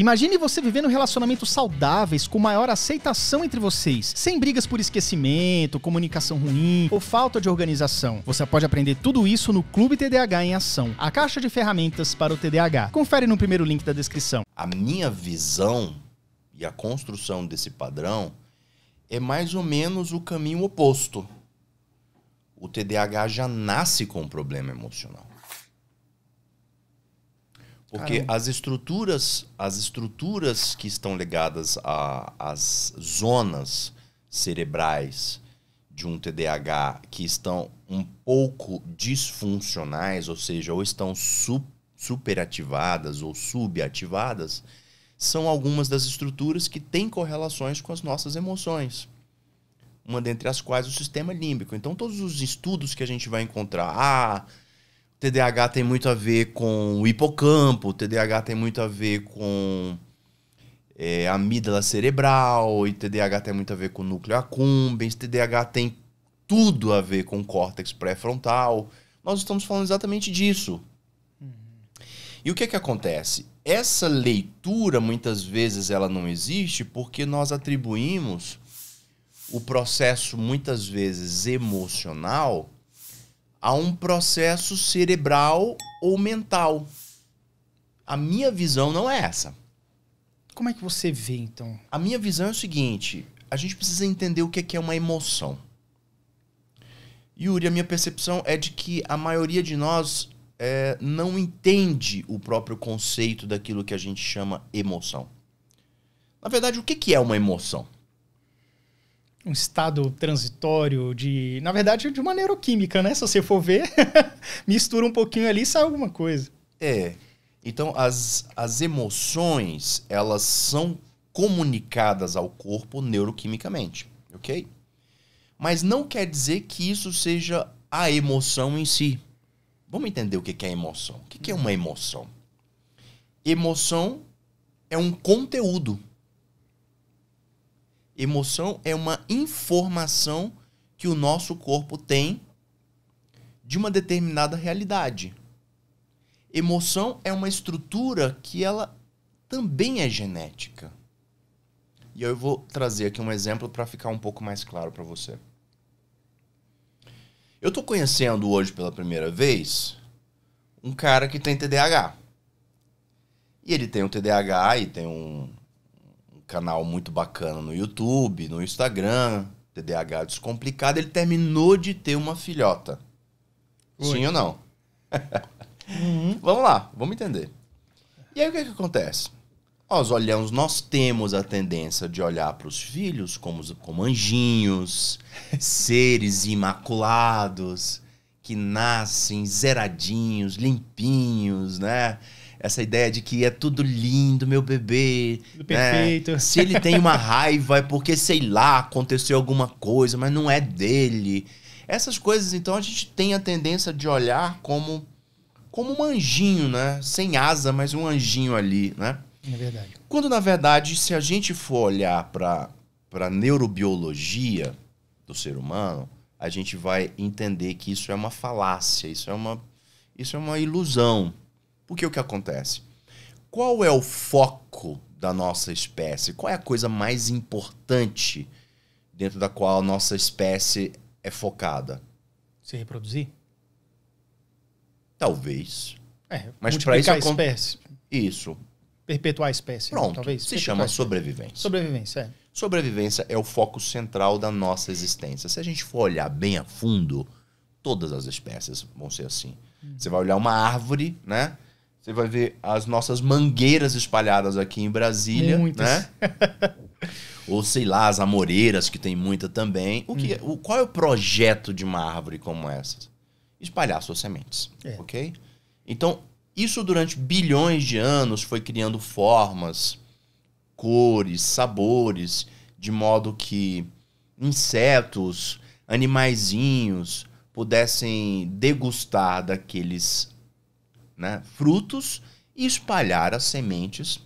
Imagine você vivendo relacionamentos saudáveis com maior aceitação entre vocês, sem brigas por esquecimento, comunicação ruim ou falta de organização. Você pode aprender tudo isso no Clube TDAH em Ação, a caixa de ferramentas para o TDAH. Confere no primeiro link da descrição. A minha visão e a construção desse padrão é mais ou menos o caminho oposto. O TDAH já nasce com um problema emocional. Porque Caramba. as estruturas, as estruturas que estão ligadas às zonas cerebrais de um TDAH que estão um pouco disfuncionais, ou seja, ou estão su superativadas ou subativadas, são algumas das estruturas que têm correlações com as nossas emoções. Uma dentre as quais o sistema límbico. Então, todos os estudos que a gente vai encontrar, ah, TDAH tem muito a ver com o hipocampo, TDAH tem muito a ver com é, amígdala cerebral, e TDAH tem muito a ver com o núcleo accumbens, TDAH tem tudo a ver com o córtex pré-frontal. Nós estamos falando exatamente disso. Uhum. E o que é que acontece? Essa leitura, muitas vezes, ela não existe porque nós atribuímos o processo, muitas vezes, emocional a um processo cerebral ou mental. A minha visão não é essa. Como é que você vê, então? A minha visão é o seguinte: a gente precisa entender o que é, é uma emoção. Yuri, a minha percepção é de que a maioria de nós é, não entende o próprio conceito daquilo que a gente chama emoção. Na verdade, o que é uma emoção? um estado transitório de, na verdade, de uma neuroquímica, né? Se você for ver, mistura um pouquinho ali e sai alguma coisa. É. Então, as, as emoções, elas são comunicadas ao corpo neuroquimicamente, ok? Mas não quer dizer que isso seja a emoção em si. Vamos entender o que é emoção. O que é uma emoção? Emoção é um conteúdo Emoção é uma informação que o nosso corpo tem de uma determinada realidade. Emoção é uma estrutura que ela também é genética. E eu vou trazer aqui um exemplo para ficar um pouco mais claro para você. Eu estou conhecendo hoje pela primeira vez um cara que tem TDAH. E ele tem um TDAH e tem um canal muito bacana no YouTube, no Instagram, TDAH Descomplicado, ele terminou de ter uma filhota. Ui. Sim ou não? uhum. Vamos lá, vamos entender. E aí o que, é que acontece? Nós olhamos, nós temos a tendência de olhar para os filhos como, como anjinhos, seres imaculados, que nascem zeradinhos, limpinhos, né? essa ideia de que é tudo lindo, meu bebê. Tudo perfeito. Né? Se ele tem uma raiva, é porque, sei lá, aconteceu alguma coisa, mas não é dele. Essas coisas, então, a gente tem a tendência de olhar como, como um anjinho, né? Sem asa, mas um anjinho ali, né? É verdade. Quando, na verdade, se a gente for olhar para a neurobiologia do ser humano, a gente vai entender que isso é uma falácia, isso é uma, isso é uma ilusão. Porque é o que acontece? Qual é o foco da nossa espécie? Qual é a coisa mais importante dentro da qual a nossa espécie é focada? Se reproduzir? Talvez. É, mas para isso a é espécie. Isso. Perpetuar a espécie. Né? Pronto. Talvez. Se Perpetuar chama sobrevivência. Sobrevivência, é. Sobrevivência é o foco central da nossa existência. Se a gente for olhar bem a fundo, todas as espécies vão ser assim. Hum. Você vai olhar uma árvore, né? Você vai ver as nossas mangueiras espalhadas aqui em Brasília, Muitas. né? Ou sei lá, as amoreiras que tem muita também. O que, é, hum. o, qual é o projeto de uma árvore como essa? Espalhar suas sementes, é. ok? Então, isso durante bilhões de anos foi criando formas, cores, sabores, de modo que insetos, animaizinhos pudessem degustar daqueles né, frutos e espalhar as sementes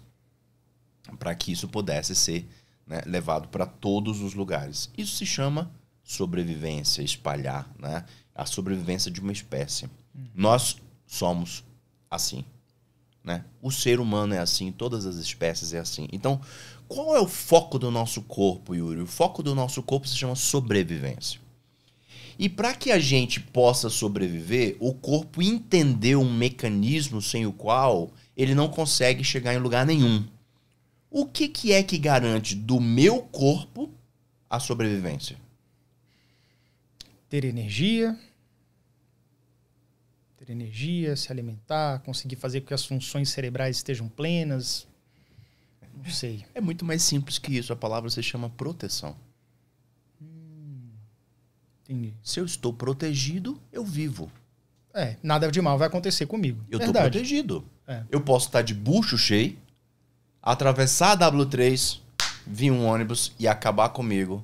para que isso pudesse ser né, levado para todos os lugares. Isso se chama sobrevivência, espalhar, né, a sobrevivência de uma espécie. Hum. Nós somos assim. Né? O ser humano é assim, todas as espécies é assim. Então, qual é o foco do nosso corpo, Yuri? O foco do nosso corpo se chama sobrevivência. E para que a gente possa sobreviver, o corpo entendeu um mecanismo sem o qual ele não consegue chegar em lugar nenhum. O que, que é que garante do meu corpo a sobrevivência? Ter energia. Ter energia, se alimentar, conseguir fazer com que as funções cerebrais estejam plenas. Não sei. É muito mais simples que isso. A palavra se chama proteção. Entendi. Se eu estou protegido, eu vivo. É, nada de mal vai acontecer comigo. Eu estou protegido. É. Eu posso estar de bucho cheio, atravessar a W3, vir um ônibus e acabar comigo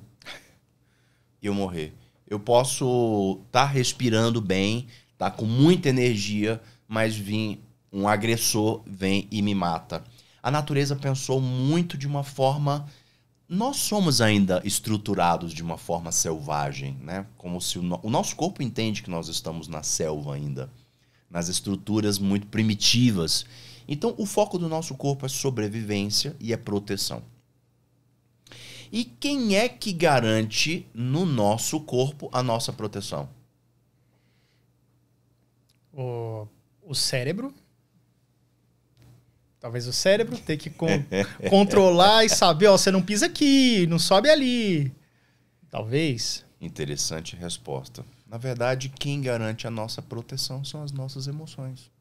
e eu morrer. Eu posso estar respirando bem, estar tá com muita energia, mas vir um agressor, vem e me mata. A natureza pensou muito de uma forma nós somos ainda estruturados de uma forma selvagem, né? Como se o, no... o nosso corpo entende que nós estamos na selva ainda, nas estruturas muito primitivas. Então, o foco do nosso corpo é sobrevivência e é proteção. E quem é que garante no nosso corpo a nossa proteção? O, o cérebro Talvez o cérebro ter que con controlar e saber, ó, você não pisa aqui, não sobe ali. Talvez. Interessante resposta. Na verdade, quem garante a nossa proteção são as nossas emoções.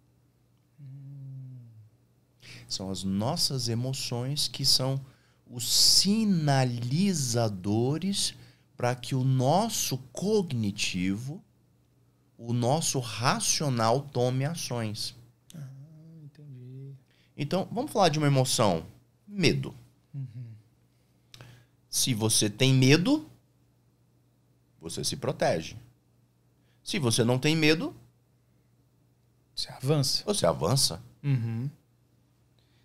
São as nossas emoções que são os sinalizadores para que o nosso cognitivo, o nosso racional tome ações. Então, vamos falar de uma emoção: medo. Uhum. Se você tem medo, você se protege. Se você não tem medo, você avança. Você avança. Uhum.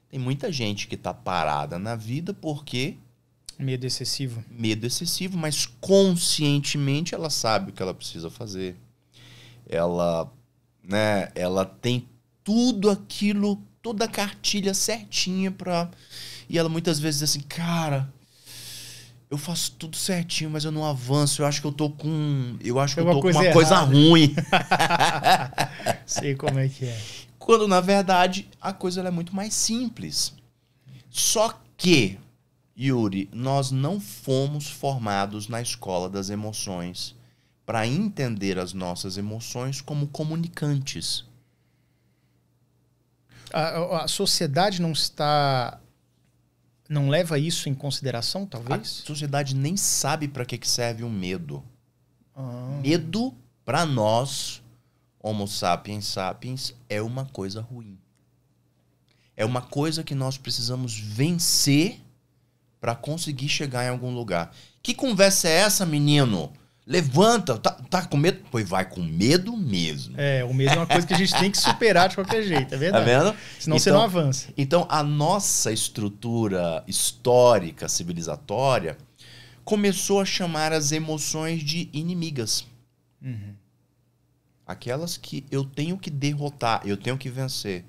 Tem muita gente que está parada na vida porque. Medo excessivo. Medo excessivo, mas conscientemente ela sabe o que ela precisa fazer. Ela, né, ela tem tudo aquilo toda a cartilha certinha pra. E ela muitas vezes assim, cara, eu faço tudo certinho, mas eu não avanço. Eu acho que eu tô com. Eu acho que eu tô com uma errada. coisa ruim. Sei como é que é. Quando, na verdade, a coisa é muito mais simples. Só que, Yuri, nós não fomos formados na escola das emoções para entender as nossas emoções como comunicantes a, a sociedade não está não leva isso em consideração, talvez? A sociedade nem sabe para que, que serve o um medo. Ah. Medo, para nós, Homo sapiens sapiens, é uma coisa ruim. É uma coisa que nós precisamos vencer para conseguir chegar em algum lugar. Que conversa é essa, menino? Levanta, tá, tá com medo? Pois vai com medo mesmo. É, o medo é uma coisa que a gente tem que superar de qualquer jeito, é verdade. Tá vendo? Senão então, você não avança. Então, a nossa estrutura histórica, civilizatória, começou a chamar as emoções de inimigas. Uhum. Aquelas que eu tenho que derrotar, eu tenho que vencer.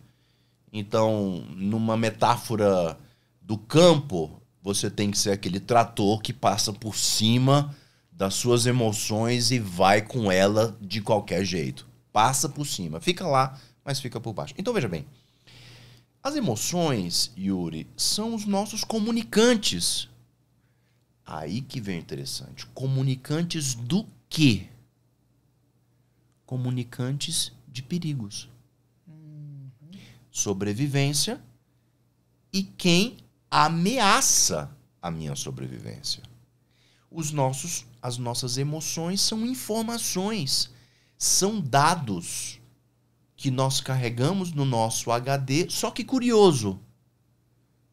Então, numa metáfora do campo, você tem que ser aquele trator que passa por cima das suas emoções e vai com ela de qualquer jeito. Passa por cima, fica lá, mas fica por baixo. Então veja bem, as emoções, Yuri, são os nossos comunicantes. Aí que vem interessante. Comunicantes do quê? Comunicantes de perigos. Uhum. Sobrevivência e quem ameaça a minha sobrevivência os nossos, as nossas emoções são informações, são dados que nós carregamos no nosso HD. Só que curioso,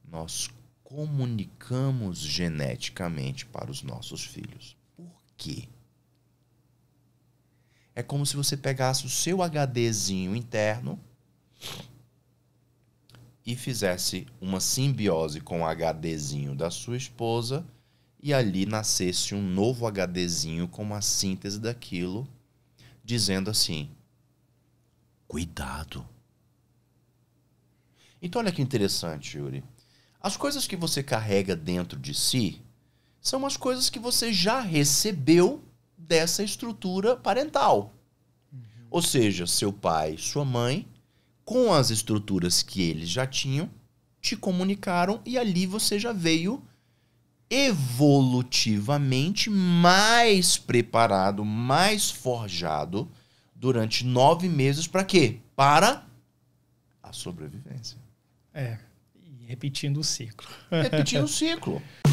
nós comunicamos geneticamente para os nossos filhos. Por quê? É como se você pegasse o seu HDzinho interno e fizesse uma simbiose com o HDzinho da sua esposa e ali nascesse um novo HDzinho com uma síntese daquilo, dizendo assim: cuidado. Então, olha que interessante, Yuri. As coisas que você carrega dentro de si são as coisas que você já recebeu dessa estrutura parental. Uhum. Ou seja, seu pai, sua mãe, com as estruturas que eles já tinham, te comunicaram e ali você já veio evolutivamente mais preparado, mais forjado durante nove meses para quê? Para a sobrevivência. É, e repetindo o ciclo. Repetindo o ciclo.